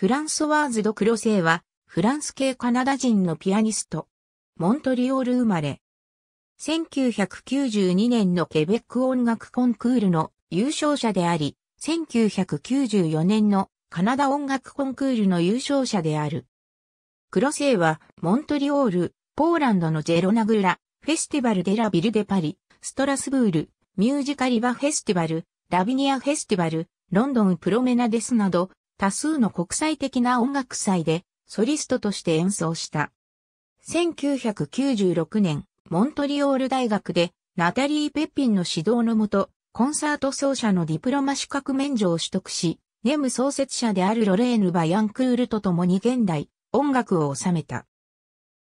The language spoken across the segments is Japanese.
フランソワーズ・ド・クロセイは、フランス系カナダ人のピアニスト。モントリオール生まれ。1992年のケベック音楽コンクールの優勝者であり、1994年のカナダ音楽コンクールの優勝者である。クロセイは、モントリオール、ポーランドのジェロナグラ、フェスティバル・デラ・ビル・デ・パリ、ストラスブール、ミュージカリバ・フェスティバル、ラビニア・フェスティバル、ロンドン・プロメナデスなど、多数の国際的な音楽祭でソリストとして演奏した。1996年、モントリオール大学でナタリー・ペッピンの指導のもと、コンサート奏者のディプロマ資格免除を取得し、ネム創設者であるロレーヌ・バヤンクールと共に現代、音楽を収めた。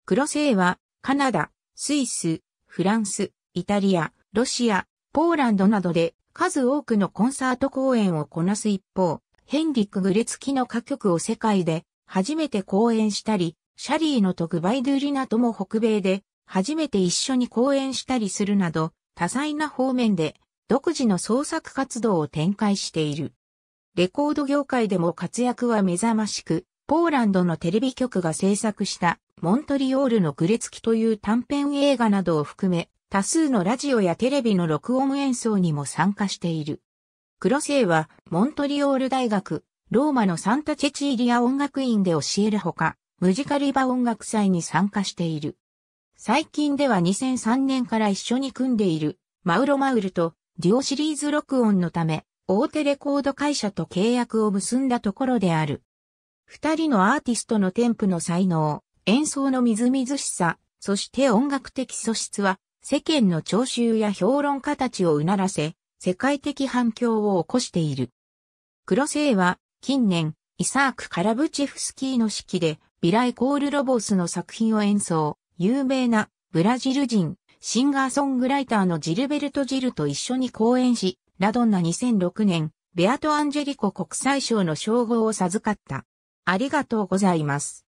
クロセイは、カナダ、スイス、フランス、イタリア、ロシア、ポーランドなどで数多くのコンサート公演をこなす一方、ヘンリック・グレツキの歌曲を世界で初めて公演したり、シャリーの特売ドゥリナとも北米で初めて一緒に公演したりするなど、多彩な方面で独自の創作活動を展開している。レコード業界でも活躍は目覚ましく、ポーランドのテレビ局が制作したモントリオールのグレツキという短編映画などを含め、多数のラジオやテレビの録音演奏にも参加している。クロセイは、モントリオール大学、ローマのサンタチェチーリア音楽院で教えるほか、ムジカリバ音楽祭に参加している。最近では2003年から一緒に組んでいる、マウロマウルと、デュオシリーズ録音のため、大手レコード会社と契約を結んだところである。二人のアーティストの添付の才能、演奏のみずみずしさ、そして音楽的素質は、世間の聴衆や評論家たちをうならせ、世界的反響を起こしている。クロセイは近年、イサーク・カラブチェフスキーの指揮で、ビライ・コール・ロボスの作品を演奏、有名なブラジル人、シンガーソングライターのジルベルト・ジルと一緒に講演し、ラドンナ2006年、ベアト・アンジェリコ国際賞の称号を授かった。ありがとうございます。